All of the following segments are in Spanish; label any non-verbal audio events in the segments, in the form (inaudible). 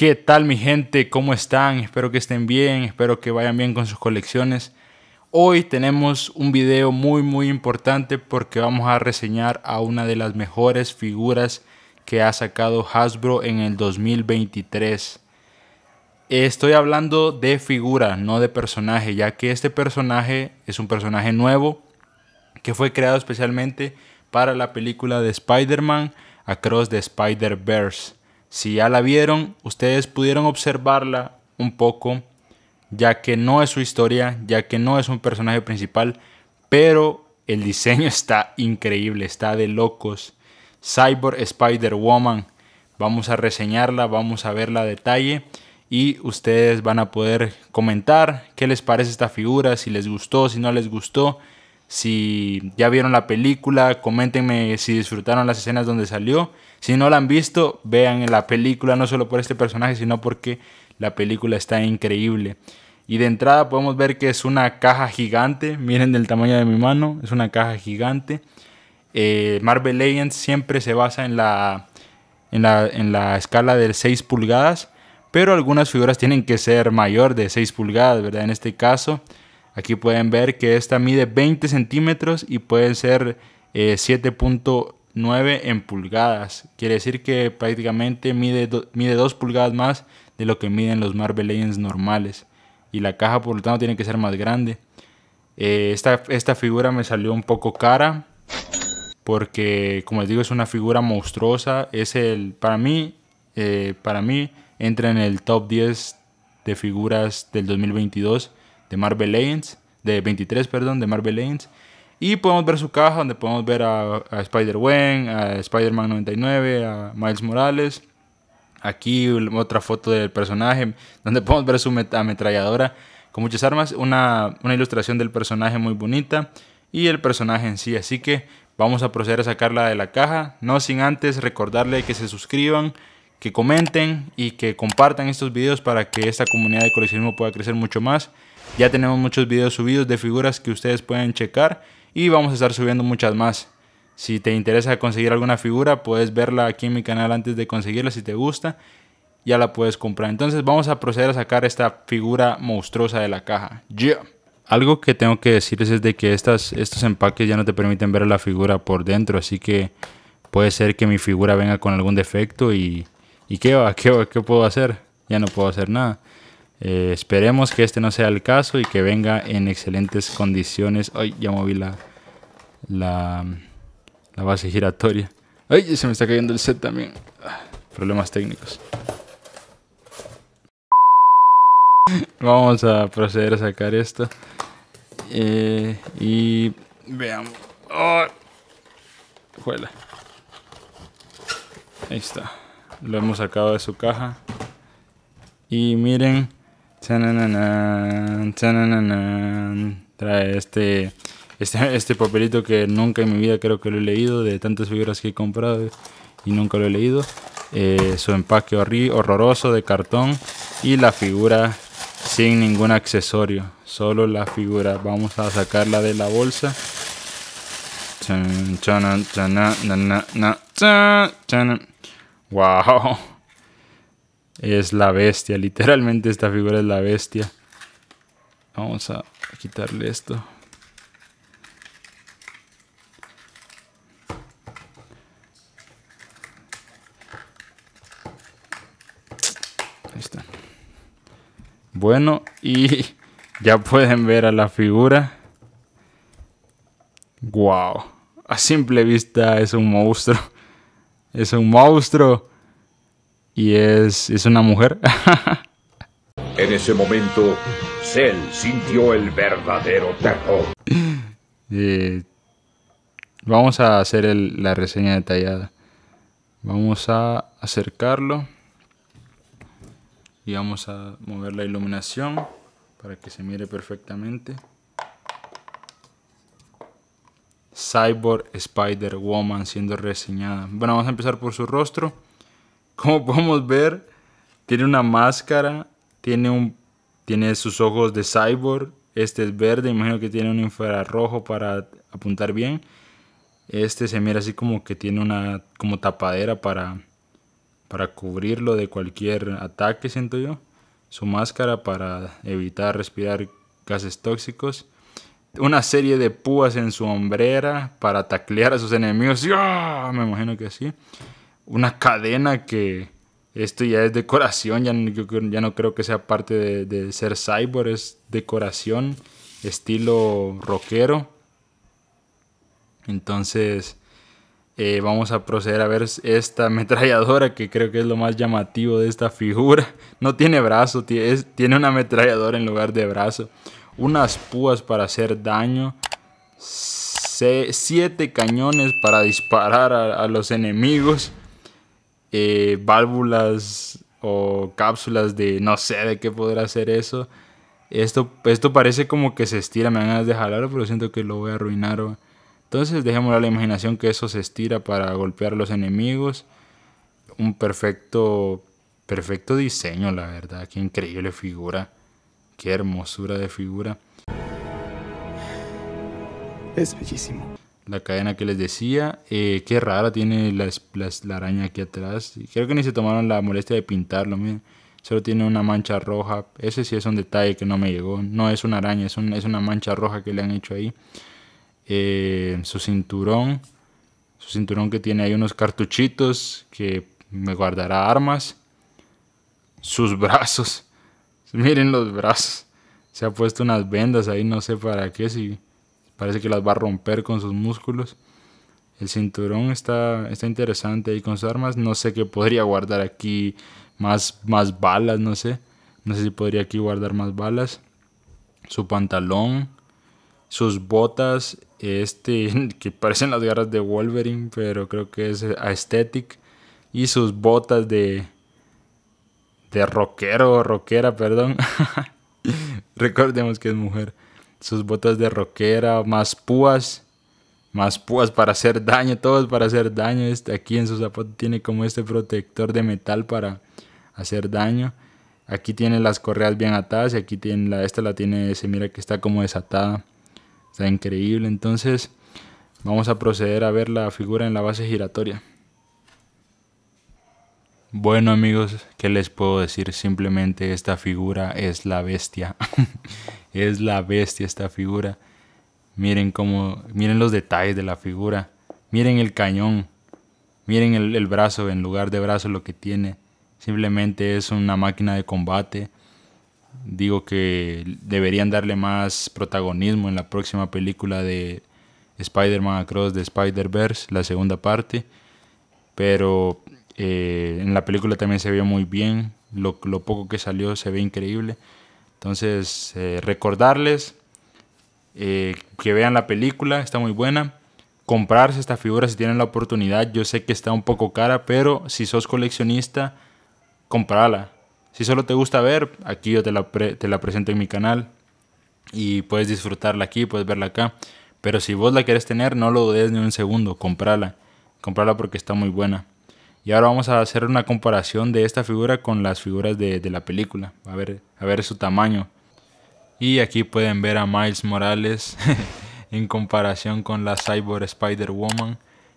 ¿Qué tal mi gente? ¿Cómo están? Espero que estén bien, espero que vayan bien con sus colecciones. Hoy tenemos un video muy muy importante porque vamos a reseñar a una de las mejores figuras que ha sacado Hasbro en el 2023. Estoy hablando de figura, no de personaje, ya que este personaje es un personaje nuevo que fue creado especialmente para la película de Spider-Man Across the Spider-Verse. Si ya la vieron, ustedes pudieron observarla un poco, ya que no es su historia, ya que no es un personaje principal, pero el diseño (laughs) está increíble, está de locos. Cyborg Spider-Woman, vamos a reseñarla, vamos a verla a detalle y ustedes van a poder comentar qué les parece esta figura, si les gustó, si no les gustó. Si ya vieron la película, comentenme si disfrutaron las escenas donde salió. Si no la han visto, vean la película, no solo por este personaje, sino porque la película está increíble. Y de entrada podemos ver que es una caja gigante. Miren del tamaño de mi mano, es una caja gigante. Eh, Marvel Legends siempre se basa en la, en la, en la escala de 6 pulgadas, pero algunas figuras tienen que ser mayor de 6 pulgadas, ¿verdad? En este caso, Aquí pueden ver que esta mide 20 centímetros y pueden ser 7.9 eh, en pulgadas. Quiere decir que prácticamente mide, mide 2 pulgadas más de lo que miden los Marvel Legends normales. Y la caja por lo tanto tiene que ser más grande. Eh, esta, figura me salió un poco cara porque como les digo es una figura monstruosa. Es el, para mí, eh, para mí entra en el top 10 de figuras del 2022 de Marvel Legends, de 23, perdón, de Marvel Legends. Y podemos ver su caja donde podemos ver a, Spider-Wen, a Spider-Man 99, a Miles Morales. Aquí otra foto del personaje donde (laughs) podemos ver su ametralladora con muchas armas. Una, una ilustración del personaje muy bonita y el personaje en sí. Así que vamos a proceder a sacarla de la caja. No sin antes recordarle que se suscriban, que comenten y que compartan estos videos para que esta comunidad de coleccionismo pueda crecer mucho más. Ya tenemos muchos videos subidos de figuras que ustedes pueden checar y vamos a estar subiendo muchas más. Si te interesa conseguir alguna figura, puedes verla aquí en mi canal antes de conseguirla si te gusta. Ya la puedes comprar. Entonces vamos a proceder a sacar esta figura monstruosa de la caja. Yeah. Algo que tengo que decirles es de que estos empaques ya no te permiten ver la figura por dentro. Así que puede ser que mi figura venga con algún defecto y... qué ¿Qué, ¿Qué puedo hacer? Ya no puedo hacer nada. Eh, esperemos que este no sea el caso y que venga en excelentes condiciones. Ay, ya moví la, la, base giratoria. Ay, se me está cayendo el set también. Ah, problemas técnicos. (laughs) Vamos a proceder a sacar esto. Eh, y veamos. Ahí está. Lo hemos sacado de su caja. Y miren Trae este, este, este, papelito que nunca en mi vida creo que lo he leído, de tantas figuras que he comprado y nunca lo he leído. Eh, su empaque horroroso de cartón y la figura sin ningún accesorio, solo la figura. Vamos a sacarla de la bolsa. Wow. Es la bestia, literalmente esta figura es la bestia. Vamos a quitarle esto. Ahí está. Bueno, y (laughs) ya pueden ver a la figura. Wow, a simple vista es un monstruo. Es un monstruo y es, una mujer. (laughs) en ese momento, Cell sintió el verdadero terror. vamos a hacer la reseña detallada. Vamos a acercarlo y vamos a mover la iluminación para que se mire perfectamente. Cyborg Spider-Woman siendo reseñada. Bueno, vamos a empezar por su rostro. Como podemos ver, tiene una máscara, tiene, un, tiene sus ojos de cyborg. Este es verde, imagino que tiene un infrarrojo para apuntar bien. Este se mira así como que tiene una como tapadera para, para cubrirlo de cualquier ataque, siento yo. Su máscara para evitar respirar gases tóxicos. Una serie de púas en su hombrera para taclear a sus enemigos. ¡Ya! ¡Ah! Me imagino que así una cadena que esto ya es decoración, ya, no, creo que sea parte de, ser cyborg, es decoración, estilo rockero. Entonces eh, vamos a proceder a ver esta ametralladora que creo que es lo más llamativo de esta figura. (laughs) No tiene brazo, tiene, una ametralladora en lugar de brazo. Unas púas para hacer daño. 7 siete cañones para disparar a los enemigos eh, válvulas o cápsulas de no sé de qué podrá hacer eso. Esto, esto parece como que se estira, me van a dejarlo, pero siento que lo voy a arruinar. Entonces dejémosle a la imaginación que eso se estira para golpear a los enemigos. Un perfecto, perfecto diseño, la verdad. Qué increíble figura. Qué hermosura de figura. Es bellísimo la cadena que les decía. Eh, qué rara tiene la, araña aquí atrás. Creo que ni se tomaron la molestia de pintarlo, miren. Solo tiene una mancha roja. Ese sí es un detalle que no me llegó. No es una araña, es, una mancha roja que le han hecho ahí. Eh, su cinturón. Su cinturón que tiene ahí unos cartuchitos que me guardará armas. Sus brazos. (laughs) Miren los brazos. Se ha puesto unas vendas ahí, no sé para qué. Si parece que las va a romper con sus músculos. El cinturón está, está interesante ahí con sus armas. No sé qué podría guardar aquí. Más, más balas, no sé. No sé si podría aquí guardar más balas. Su pantalón. Sus botas. Este, (laughs) que parecen las garras de Wolverine, pero creo que es aesthetic. Y sus botas de. de rockero, rockera, perdón. (laughs) Recordemos que es mujer sus botas de roquera, más púas, más púas para hacer daño, todos para hacer daño. Este, aquí en su zapato tiene como este protector de metal para hacer daño. Aquí tiene las correas bien atadas y aquí tiene la, esta la tiene, se mira que está como desatada. Está increíble. Entonces vamos a proceder a ver la figura en la base giratoria. Bueno amigos, ¿qué les puedo decir? Simplemente esta figura es la bestia. (laughs) es la bestia esta figura. Miren cómo, miren los detalles de la figura. Miren el cañón. Miren el, brazo, en lugar de brazo lo que tiene. Simplemente es una máquina de combate. Digo que deberían darle más protagonismo en la próxima película de Spider-Man Across de Spider-Verse, la segunda parte. Pero eh, en la película también se vio muy bien, lo, poco que salió se ve increíble. Entonces, eh, recordarles eh, que vean la película, está muy buena. Comprarse esta figura si tienen la oportunidad. Yo sé que está un poco cara, pero si sos coleccionista, comprala. Si solo te gusta ver, aquí yo te la, presento en mi canal y puedes disfrutarla aquí, puedes verla acá. Pero si vos la querés tener, no lo dudes ni un segundo, comprala. Comprala porque está muy buena. Y ahora vamos a hacer una comparación de esta figura con las figuras de, la película. A ver, a ver su tamaño. Y aquí pueden ver a Miles Morales (laughs) en comparación con la Cyborg Spider-Woman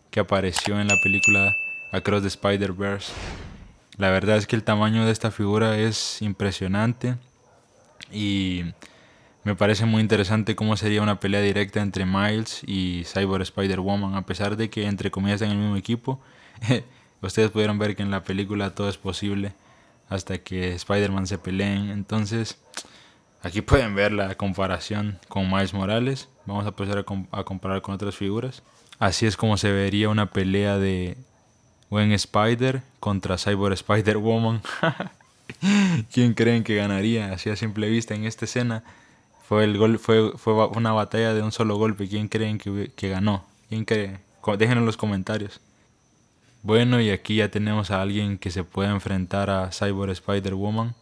que apareció en la película Across the Spider-Verse. La verdad es que el tamaño de esta figura es impresionante y me parece muy interesante cómo sería una pelea directa entre Miles y Cyborg Spider-Woman, a pesar de que entre comillas están en el mismo equipo. (laughs) Pues ustedes pudieron ver que en la película todo es posible hasta que Spider-Man se peleen. Entonces, aquí pueden ver la comparación con Miles Morales. Vamos a empezar a, comparar con otras figuras. Así es como se vería una pelea de Gwen Spider contra Cyborg Spider-Woman. (laughs) ¿Quién creen que ganaría? Así a simple vista en esta escena fue, el gol fue, una batalla de un solo golpe. ¿Quién creen que, ganó? ¿Quién cree? Déjenlo en los comentarios. Bueno, y aquí ya tenemos a alguien que se puede enfrentar a Cyber Spider-Woman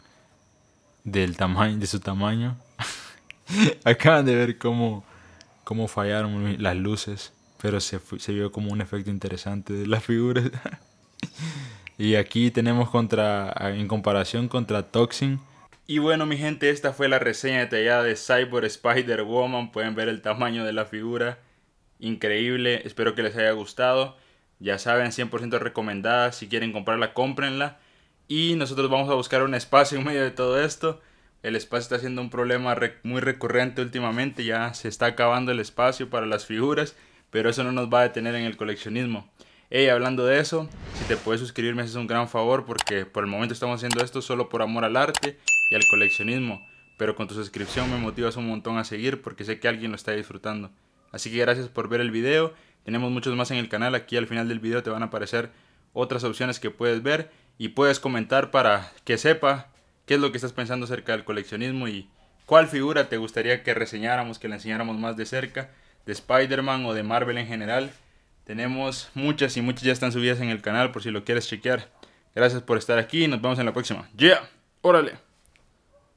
del tamaño de su tamaño. (laughs) Acaban de ver cómo, cómo fallaron las luces, pero se, se vio como un efecto interesante de la figura (laughs) y aquí tenemos contra en comparación contra Toxin y bueno, mi gente, esta fue la reseña detallada de Cyber Spider-Woman. Pueden ver el tamaño de la figura. Increíble. Espero que les haya gustado. Ya saben, 100% recomendada. Si quieren comprarla, cómprenla. Y nosotros vamos a buscar un espacio en medio de todo esto. El espacio está siendo un problema muy recurrente últimamente. Ya se está acabando el espacio para las figuras. Pero eso no nos va a detener en el coleccionismo. Hey, hablando de eso, si te puedes suscribirme, me haces un gran favor porque por el momento estamos haciendo esto solo por amor al arte y al coleccionismo. Pero con tu suscripción me motivas un montón a seguir porque sé que alguien lo está disfrutando. Así que gracias por ver el video tenemos muchos más en el canal. Aquí al final del video te van a aparecer otras opciones que puedes ver y puedes comentar para que sepa qué es lo que estás pensando acerca del coleccionismo y cuál figura te gustaría que reseñáramos, que la enseñáramos más de cerca, de Spider-Man o de Marvel en general. Tenemos muchas y muchas ya están subidas en el canal por si lo quieres chequear. Gracias por estar aquí, y nos vemos en la próxima. Yeah, órale.